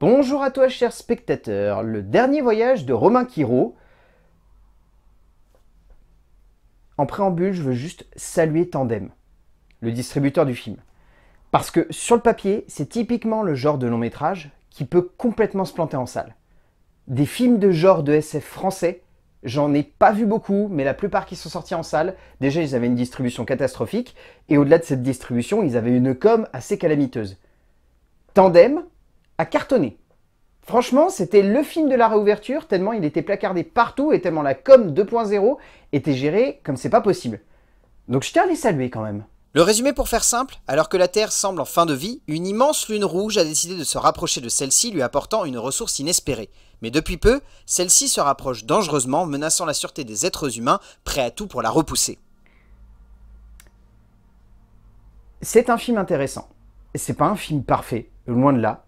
Bonjour à toi, cher spectateurs. Le dernier voyage de Romain Quiro. En préambule, je veux juste saluer Tandem, le distributeur du film. Parce que sur le papier, c'est typiquement le genre de long métrage qui peut complètement se planter en salle. Des films de genre de SF français, j'en ai pas vu beaucoup, mais la plupart qui sont sortis en salle, déjà ils avaient une distribution catastrophique, et au-delà de cette distribution, ils avaient une com assez calamiteuse. Tandem, a cartonné. Franchement, c'était le film de la réouverture, tellement il était placardé partout et tellement la com 2.0 était gérée comme c'est pas possible. Donc je tiens à les saluer quand même. Le résumé pour faire simple, alors que la Terre semble en fin de vie, une immense lune rouge a décidé de se rapprocher de celle-ci lui apportant une ressource inespérée. Mais depuis peu, celle-ci se rapproche dangereusement, menaçant la sûreté des êtres humains, prêts à tout pour la repousser. C'est un film intéressant. C'est pas un film parfait, loin de là.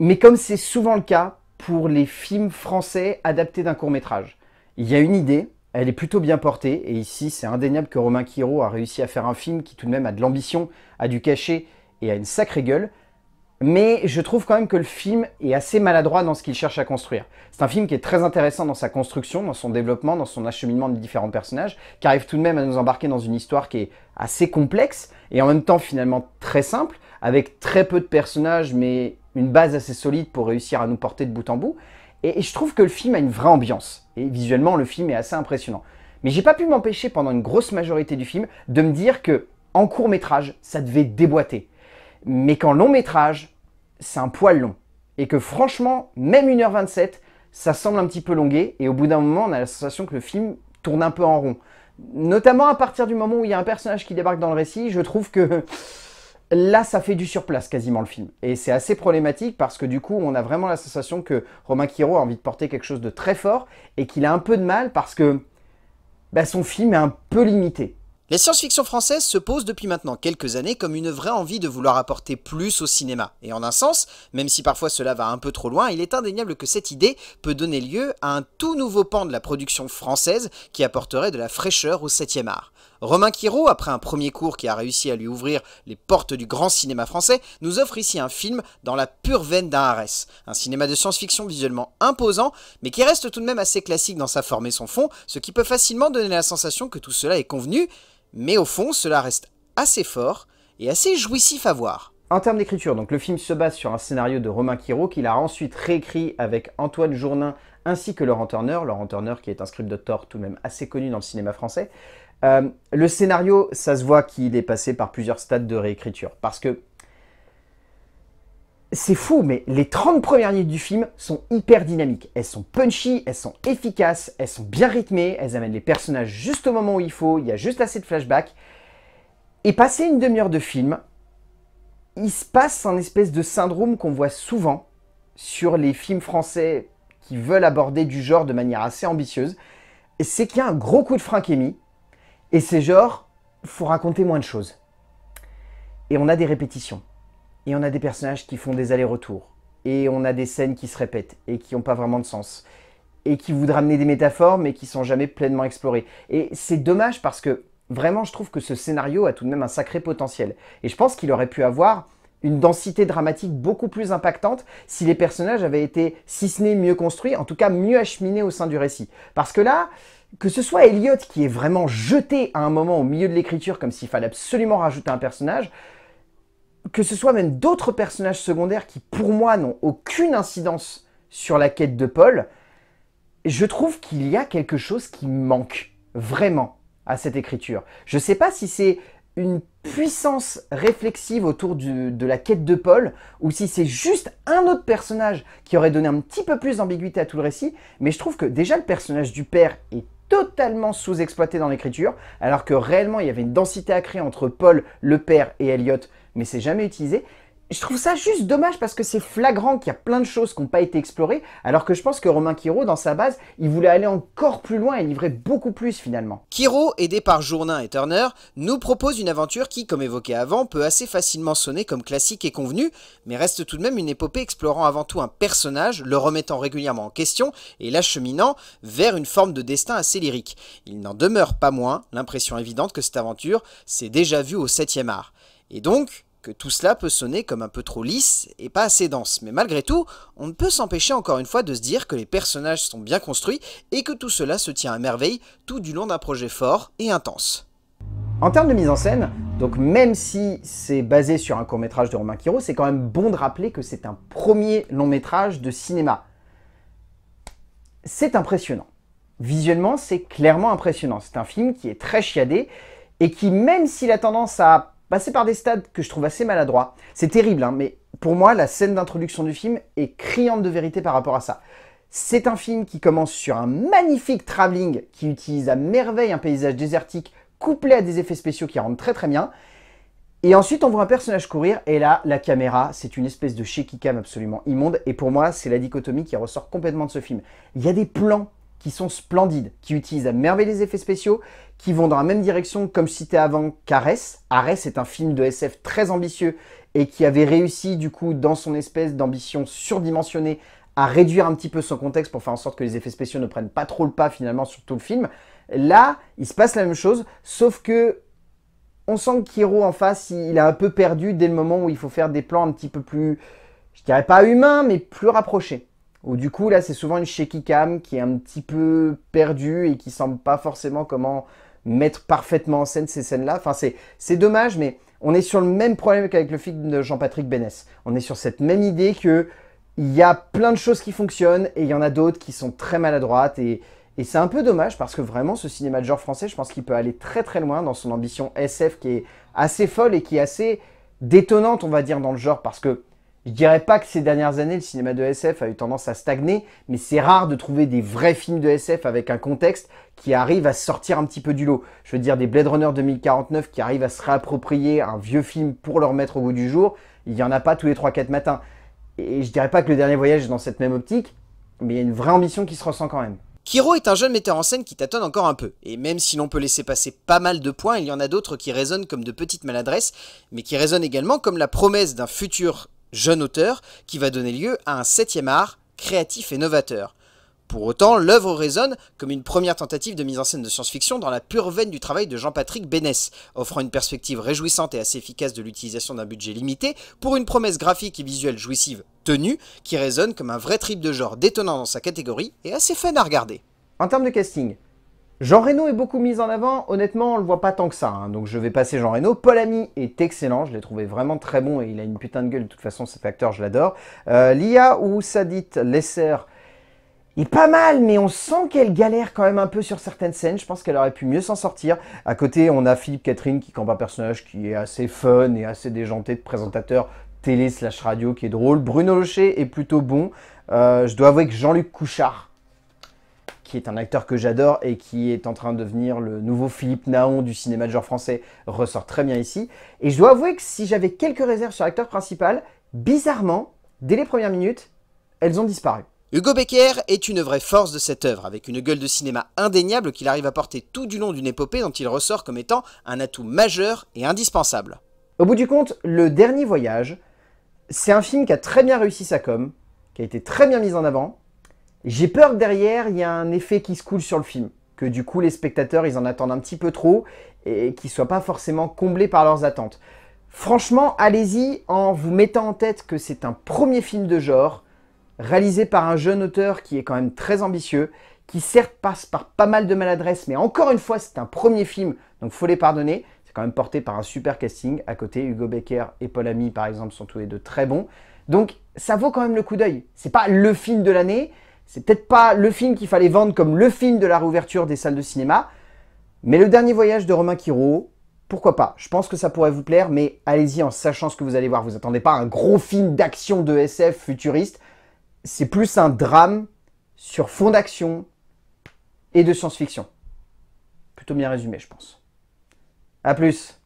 Mais comme c'est souvent le cas pour les films français adaptés d'un court métrage, il y a une idée, elle est plutôt bien portée, et ici c'est indéniable que Romain Quiro a réussi à faire un film qui tout de même a de l'ambition, a du cachet et a une sacrée gueule, mais je trouve quand même que le film est assez maladroit dans ce qu'il cherche à construire. C'est un film qui est très intéressant dans sa construction, dans son développement, dans son acheminement de différents personnages, qui arrive tout de même à nous embarquer dans une histoire qui est assez complexe, et en même temps finalement très simple, avec très peu de personnages, mais une base assez solide pour réussir à nous porter de bout en bout. Et, je trouve que le film a une vraie ambiance. Et visuellement, le film est assez impressionnant. Mais j'ai pas pu m'empêcher pendant une grosse majorité du film de me dire que en court métrage, ça devait déboîter. Mais qu'en long métrage, c'est un poil long. Et que franchement, même 1h27, ça semble un petit peu longué. Et au bout d'un moment, on a la sensation que le film tourne un peu en rond. Notamment à partir du moment où il y a un personnage qui débarque dans le récit, je trouve que là, ça fait du surplace quasiment le film. Et c'est assez problématique parce que du coup, on a vraiment la sensation que Romain Quiro a envie de porter quelque chose de très fort et qu'il a un peu de mal parce que bah, son film est un peu limité. La science-fiction française se pose depuis maintenant quelques années comme une vraie envie de vouloir apporter plus au cinéma. Et en un sens, même si parfois cela va un peu trop loin, il est indéniable que cette idée peut donner lieu à un tout nouveau pan de la production française qui apporterait de la fraîcheur au 7 art. Romain Quiro, après un premier cours qui a réussi à lui ouvrir les portes du grand cinéma français, nous offre ici un film dans la pure veine d'un Arès. Un cinéma de science-fiction visuellement imposant, mais qui reste tout de même assez classique dans sa forme et son fond, ce qui peut facilement donner la sensation que tout cela est convenu, mais au fond, cela reste assez fort et assez jouissif à voir. En termes d'écriture, donc le film se base sur un scénario de Romain Quirot qu'il a ensuite réécrit avec Antoine Journin ainsi que Laurent Turner, Laurent Turner qui est un script de tort tout de même assez connu dans le cinéma français. Euh, le scénario, ça se voit qu'il est passé par plusieurs stades de réécriture. Parce que c'est fou, mais les 30 premières minutes du film sont hyper dynamiques. Elles sont punchy, elles sont efficaces, elles sont bien rythmées, elles amènent les personnages juste au moment où il faut, il y a juste assez de flashbacks. Et passé une demi-heure de film, il se passe un espèce de syndrome qu'on voit souvent sur les films français qui veulent aborder du genre de manière assez ambitieuse. C'est qu'il y a un gros coup de frein qui est mis, et c'est genre, faut raconter moins de choses. Et on a des répétitions. Et on a des personnages qui font des allers-retours. Et on a des scènes qui se répètent et qui n'ont pas vraiment de sens. Et qui voudraient amener des métaphores mais qui sont jamais pleinement explorées. Et c'est dommage parce que vraiment je trouve que ce scénario a tout de même un sacré potentiel. Et je pense qu'il aurait pu avoir une densité dramatique beaucoup plus impactante si les personnages avaient été, si ce n'est mieux construits, en tout cas mieux acheminés au sein du récit. Parce que là, que ce soit Elliot qui est vraiment jeté à un moment au milieu de l'écriture comme s'il fallait absolument rajouter un personnage, que ce soit même d'autres personnages secondaires qui pour moi n'ont aucune incidence sur la quête de Paul, je trouve qu'il y a quelque chose qui manque vraiment à cette écriture. Je ne sais pas si c'est une puissance réflexive autour de la quête de Paul, ou si c'est juste un autre personnage qui aurait donné un petit peu plus d'ambiguïté à tout le récit, mais je trouve que déjà le personnage du père est totalement sous-exploité dans l'écriture, alors que réellement il y avait une densité à créer entre Paul, le père et Elliot, mais c'est jamais utilisé je trouve ça juste dommage parce que c'est flagrant qu'il y a plein de choses qui n'ont pas été explorées, alors que je pense que Romain Quiro, dans sa base, il voulait aller encore plus loin et livrer beaucoup plus finalement. Quiro, aidé par Journin et Turner, nous propose une aventure qui, comme évoqué avant, peut assez facilement sonner comme classique et convenu, mais reste tout de même une épopée explorant avant tout un personnage, le remettant régulièrement en question et l'acheminant vers une forme de destin assez lyrique. Il n'en demeure pas moins l'impression évidente que cette aventure s'est déjà vue au 7 art. Et donc, que tout cela peut sonner comme un peu trop lisse et pas assez dense, mais malgré tout, on ne peut s'empêcher encore une fois de se dire que les personnages sont bien construits et que tout cela se tient à merveille tout du long d'un projet fort et intense. En termes de mise en scène, donc même si c'est basé sur un court métrage de Romain Quiro, c'est quand même bon de rappeler que c'est un premier long métrage de cinéma. C'est impressionnant. Visuellement, c'est clairement impressionnant. C'est un film qui est très chiadé et qui, même s'il a tendance à passer par des stades que je trouve assez maladroits. C'est terrible, hein, mais pour moi, la scène d'introduction du film est criante de vérité par rapport à ça. C'est un film qui commence sur un magnifique travelling qui utilise à merveille un paysage désertique couplé à des effets spéciaux qui rendent très très bien. Et ensuite, on voit un personnage courir, et là, la caméra, c'est une espèce de shaky cam absolument immonde, et pour moi, c'est la dichotomie qui ressort complètement de ce film. Il y a des plans qui sont splendides, qui utilisent à merveille les effets spéciaux, qui vont dans la même direction comme cité avant qu'Ares. Ares est un film de SF très ambitieux et qui avait réussi du coup dans son espèce d'ambition surdimensionnée à réduire un petit peu son contexte pour faire en sorte que les effets spéciaux ne prennent pas trop le pas finalement sur tout le film. Là, il se passe la même chose, sauf que on sent que Kiro en face, il a un peu perdu dès le moment où il faut faire des plans un petit peu plus, je dirais pas humains, mais plus rapprochés. Ou du coup, là, c'est souvent une shaky cam qui est un petit peu perdue et qui semble pas forcément comment mettre parfaitement en scène ces scènes-là. Enfin, c'est dommage, mais on est sur le même problème qu'avec le film de Jean-Patrick Bénès. On est sur cette même idée que il y a plein de choses qui fonctionnent et il y en a d'autres qui sont très maladroites et, et c'est un peu dommage parce que vraiment ce cinéma de genre français, je pense qu'il peut aller très très loin dans son ambition SF qui est assez folle et qui est assez détonnante, on va dire, dans le genre parce que je dirais pas que ces dernières années, le cinéma de SF a eu tendance à stagner, mais c'est rare de trouver des vrais films de SF avec un contexte qui arrive à sortir un petit peu du lot. Je veux dire des Blade Runner 2049 qui arrivent à se réapproprier un vieux film pour le remettre au goût du jour, il n'y en a pas tous les 3-4 matins. Et je dirais pas que le dernier voyage est dans cette même optique, mais il y a une vraie ambition qui se ressent quand même. Kiro est un jeune metteur en scène qui tâtonne encore un peu, et même si l'on peut laisser passer pas mal de points, il y en a d'autres qui résonnent comme de petites maladresses, mais qui résonnent également comme la promesse d'un futur jeune auteur qui va donner lieu à un septième art créatif et novateur. Pour autant, l'œuvre résonne comme une première tentative de mise en scène de science-fiction dans la pure veine du travail de Jean-Patrick Bénès, offrant une perspective réjouissante et assez efficace de l'utilisation d'un budget limité pour une promesse graphique et visuelle jouissive tenue qui résonne comme un vrai trip de genre détonnant dans sa catégorie et assez fun à regarder. En termes de casting, Jean Reno est beaucoup mis en avant, honnêtement on le voit pas tant que ça, hein. donc je vais passer Jean Reno. Paul Ami est excellent, je l'ai trouvé vraiment très bon et il a une putain de gueule, de toute façon cet acteur je l'adore. Euh, Lia ou Sadit Lesser est pas mal, mais on sent qu'elle galère quand même un peu sur certaines scènes, je pense qu'elle aurait pu mieux s'en sortir. À côté on a Philippe Catherine qui campe un personnage qui est assez fun et assez déjanté de présentateur télé slash radio qui est drôle. Bruno Locher est plutôt bon, euh, je dois avouer que Jean-Luc Couchard qui est un acteur que j'adore et qui est en train de devenir le nouveau Philippe Naon du cinéma de genre français, ressort très bien ici. Et je dois avouer que si j'avais quelques réserves sur l'acteur principal, bizarrement, dès les premières minutes, elles ont disparu. Hugo Becker est une vraie force de cette œuvre, avec une gueule de cinéma indéniable qu'il arrive à porter tout du long d'une épopée dont il ressort comme étant un atout majeur et indispensable. Au bout du compte, Le Dernier Voyage, c'est un film qui a très bien réussi sa com, qui a été très bien mis en avant, j'ai peur que derrière, il y a un effet qui se coule sur le film, que du coup les spectateurs, ils en attendent un petit peu trop et qu'ils soient pas forcément comblés par leurs attentes. Franchement, allez-y en vous mettant en tête que c'est un premier film de genre, réalisé par un jeune auteur qui est quand même très ambitieux, qui certes passe par pas mal de maladresses, mais encore une fois, c'est un premier film, donc faut les pardonner. C'est quand même porté par un super casting. À côté, Hugo Becker et Paul Ami, par exemple, sont tous les deux très bons. Donc, ça vaut quand même le coup d'œil. C'est pas le film de l'année, c'est peut-être pas le film qu'il fallait vendre comme le film de la réouverture des salles de cinéma, mais le dernier voyage de Romain Quiro, pourquoi pas Je pense que ça pourrait vous plaire, mais allez-y en sachant ce que vous allez voir. Vous attendez pas un gros film d'action de SF futuriste. C'est plus un drame sur fond d'action et de science-fiction. Plutôt bien résumé, je pense. A plus